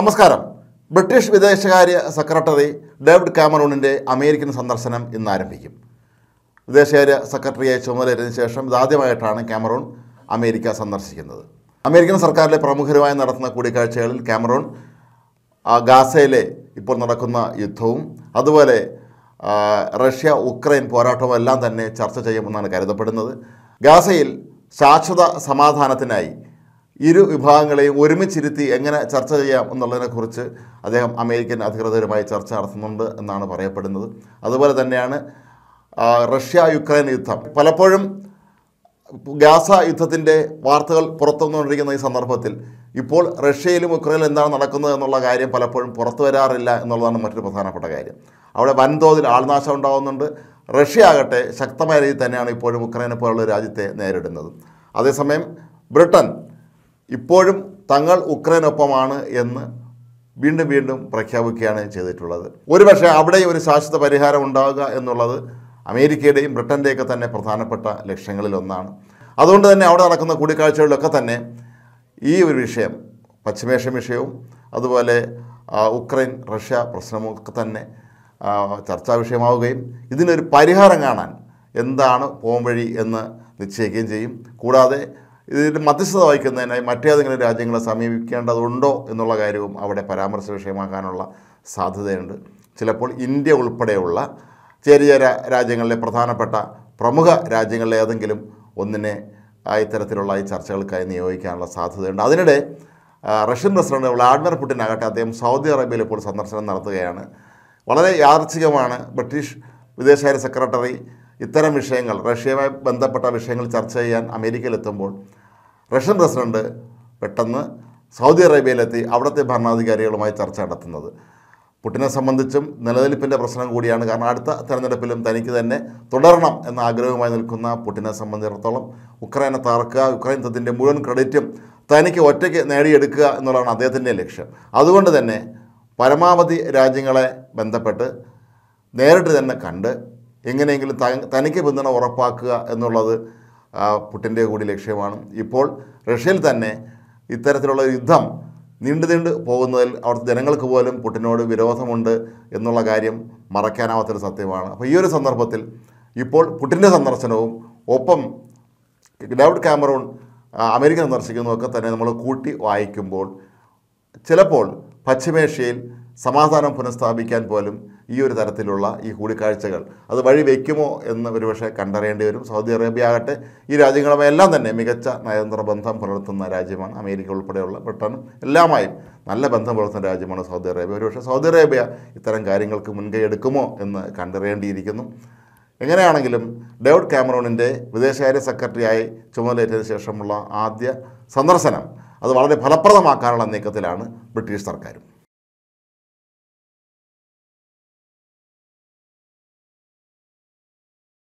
നമസ്കാരം ബ്രിട്ടീഷ് വിദേശകാര്യ secretary David കാമറൂണിൻ്റെ American സന്ദർശനം ഇന്ന് ആരംഭിക്കും വിദേശകാര്യ സെക്രട്ടറിയെ ചുമതലയേറ്റതിനു ശേഷം ഇതാദ്യമായിട്ടാണ് കാമറൂൺ അമേരിക്ക സന്ദർശിക്കുന്നത് അമേരിക്കൻ സർക്കാരിലെ പ്രമുഖരുമായി നടത്തുന്ന കൂടിക്കാഴ്ചകളിൽ കാമറൂൺ ഗാസയിലെ ഇപ്പോൾ നടക്കുന്ന യുദ്ധവും അതുപോലെ റഷ്യ ഉക്രൈൻ പോരാട്ടവും എല്ലാം തന്നെ ചർച്ച ചെയ്യുമെന്നാണ് കരുതപ്പെടുന്നത് ഗാസയിൽ ശാശ്വത സമാധാനത്തിനായി ഇരു വിഭാഗങ്ങളെയും ഒരുമിച്ചിരുത്തി എങ്ങനെ ചർച്ച ചെയ്യാം എന്നുള്ളതിനെക്കുറിച്ച് അദ്ദേഹം അമേരിക്കൻ അധികൃതരുമായി ചർച്ച നടത്തുന്നുണ്ട് എന്നാണ് പറയപ്പെടുന്നത് അതുപോലെ തന്നെയാണ് റഷ്യ യുക്രൈൻ യുദ്ധം പലപ്പോഴും ഗാസ യുദ്ധത്തിൻ്റെ വാർത്തകൾ പുറത്തുവന്നുകൊണ്ടിരിക്കുന്ന ഈ സന്ദർഭത്തിൽ ഇപ്പോൾ റഷ്യയിലും ഉക്രൈനിലും എന്താണ് നടക്കുന്നത് എന്നുള്ള കാര്യം പലപ്പോഴും പുറത്തു വരാറില്ല എന്നുള്ളതാണ് മറ്റൊരു പ്രധാനപ്പെട്ട കാര്യം അവിടെ വൻതോതിൽ ആൾനാശം ഉണ്ടാകുന്നുണ്ട് റഷ്യ ആകട്ടെ ശക്തമായ രീതിയിൽ തന്നെയാണ് ഇപ്പോഴും ഉക്രൈനെ പോലുള്ള രാജ്യത്തെ നേരിടുന്നത് അതേസമയം ബ്രിട്ടൻ ഇപ്പോഴും തങ്ങൾ ഉക്രൈനൊപ്പമാണ് എന്ന് വീണ്ടും വീണ്ടും പ്രഖ്യാപിക്കുകയാണ് ചെയ്തിട്ടുള്ളത് ഒരുപക്ഷെ അവിടെ ഒരു ശാശ്വത പരിഹാരം ഉണ്ടാവുക എന്നുള്ളത് അമേരിക്കയുടെയും ബ്രിട്ടൻ്റെയൊക്കെ തന്നെ പ്രധാനപ്പെട്ട ലക്ഷ്യങ്ങളിലൊന്നാണ് അതുകൊണ്ട് തന്നെ അവിടെ നടക്കുന്ന കൂടിക്കാഴ്ചകളിലൊക്കെ തന്നെ ഈ ഒരു വിഷയം പശ്ചിമേഷ്യ വിഷയവും അതുപോലെ ഉക്രൈൻ റഷ്യ പ്രശ്നമൊക്കെ തന്നെ ചർച്ചാ വിഷയമാവുകയും ഇതിനൊരു പരിഹാരം കാണാൻ എന്താണ് പോംവഴി എന്ന് നിശ്ചയിക്കുകയും ചെയ്യും കൂടാതെ ഇതിൻ്റെ മധ്യസ്ഥത വഹിക്കുന്നതിനായി മറ്റേതെങ്കിലും രാജ്യങ്ങളെ സമീപിക്കേണ്ടതുണ്ടോ എന്നുള്ള കാര്യവും അവിടെ പരാമർശ വിഷയമാക്കാനുള്ള സാധ്യതയുണ്ട് ചിലപ്പോൾ ഇന്ത്യ ഉൾപ്പെടെയുള്ള ചെറിയ രാജ്യങ്ങളിലെ പ്രധാനപ്പെട്ട പ്രമുഖ രാജ്യങ്ങളിലെ ഏതെങ്കിലും ഒന്നിനെ ഇത്തരത്തിലുള്ള ഈ ചർച്ചകൾക്കായി നിയോഗിക്കാനുള്ള സാധ്യതയുണ്ട് അതിനിടെ റഷ്യൻ പ്രസിഡന്റ് വ്ളാഡിമിർ പുടിൻ ആകട്ടെ അദ്ദേഹം സൗദി അറേബ്യയിൽ ഇപ്പോൾ സന്ദർശനം നടത്തുകയാണ് വളരെ യാദർച്ഛികമാണ് ബ്രിട്ടീഷ് വിദേശകാര്യ സെക്രട്ടറി ഇത്തരം വിഷയങ്ങൾ റഷ്യയുമായി ബന്ധപ്പെട്ട വിഷയങ്ങൾ ചർച്ച ചെയ്യാൻ അമേരിക്കയിലെത്തുമ്പോൾ റഷ്യൻ പ്രസിഡന്റ് പെട്ടെന്ന് സൗദി അറേബ്യയിലെത്തി അവിടുത്തെ ഭരണാധികാരികളുമായി ചർച്ച നടത്തുന്നത് പുട്ടിനെ സംബന്ധിച്ചും നിലനിൽപ്പിൻ്റെ പ്രശ്നം കൂടിയാണ് കാരണം അടുത്ത തെരഞ്ഞെടുപ്പിലും തനിക്ക് തന്നെ തുടരണം എന്ന ആഗ്രഹവുമായി നിൽക്കുന്ന പുട്ടിനെ സംബന്ധിച്ചിടത്തോളം ഉക്രൈനെ തകർക്കുക ഉക്രൈൻ യുദ്ധത്തിൻ്റെ മുഴുവൻ ക്രെഡിറ്റും തനിക്ക് ഒറ്റയ്ക്ക് നേടിയെടുക്കുക എന്നുള്ളതാണ് അദ്ദേഹത്തിൻ്റെ ലക്ഷ്യം അതുകൊണ്ട് തന്നെ പരമാവധി രാജ്യങ്ങളെ ബന്ധപ്പെട്ട് നേരിട്ട് തന്നെ കണ്ട് എങ്ങനെയെങ്കിലും തനിക്ക് പിന്തുണ ഉറപ്പാക്കുക എന്നുള്ളത് ആ പുട്ടിൻ്റെ കൂടി ലക്ഷ്യമാണ് ഇപ്പോൾ റഷ്യയിൽ തന്നെ ഇത്തരത്തിലുള്ള യുദ്ധം നീണ്ടു നീണ്ടു പോകുന്നതിൽ അവിടുത്തെ ജനങ്ങൾക്ക് പോലും പുട്ടിനോട് വിരോധമുണ്ട് എന്നുള്ള കാര്യം മറക്കാനാവാത്തൊരു സത്യമാണ് അപ്പോൾ ഈ ഒരു സന്ദർഭത്തിൽ ഇപ്പോൾ പുട്ടിൻ്റെ സന്ദർശനവും ഒപ്പം ഡേവിഡ് കാമറൂൺ അമേരിക്ക സന്ദർശിക്കുന്നതൊക്കെ തന്നെ നമ്മൾ കൂട്ടി വായിക്കുമ്പോൾ ചിലപ്പോൾ പശ്ചിമേഷ്യയിൽ സമാധാനം പുനഃസ്ഥാപിക്കാൻ പോലും ഈ ഒരു തരത്തിലുള്ള ഈ കൂടിക്കാഴ്ചകൾ അത് വഴി വയ്ക്കുമോ എന്ന് ഒരുപക്ഷെ കണ്ടറിയേണ്ടി വരും സൗദി അറേബ്യ ആകട്ടെ ഈ രാജ്യങ്ങളുമെല്ലാം തന്നെ മികച്ച നയതന്ത്ര ബന്ധം പുലർത്തുന്ന രാജ്യമാണ് അമേരിക്ക ഉൾപ്പെടെയുള്ള ബ്രിട്ടനും എല്ലാമായും നല്ല ബന്ധം പുലർത്തുന്ന രാജ്യമാണ് സൗദി അറേബ്യ ഒരുപക്ഷെ സൗദി അറേബ്യ ഇത്തരം കാര്യങ്ങൾക്ക് മുൻകൈ എടുക്കുമോ എന്ന് കണ്ടറിയേണ്ടിയിരിക്കുന്നു എങ്ങനെയാണെങ്കിലും ഡേവിഡ് ക്യാമറോണിൻ്റെ വിദേശകാര്യ സെക്രട്ടറിയായി ചുമതലയേറ്റതിന് ശേഷമുള്ള ആദ്യ സന്ദർശനം അത് വളരെ ഫലപ്രദമാക്കാനുള്ള നീക്കത്തിലാണ് ബ്രിട്ടീഷ് സർക്കാരും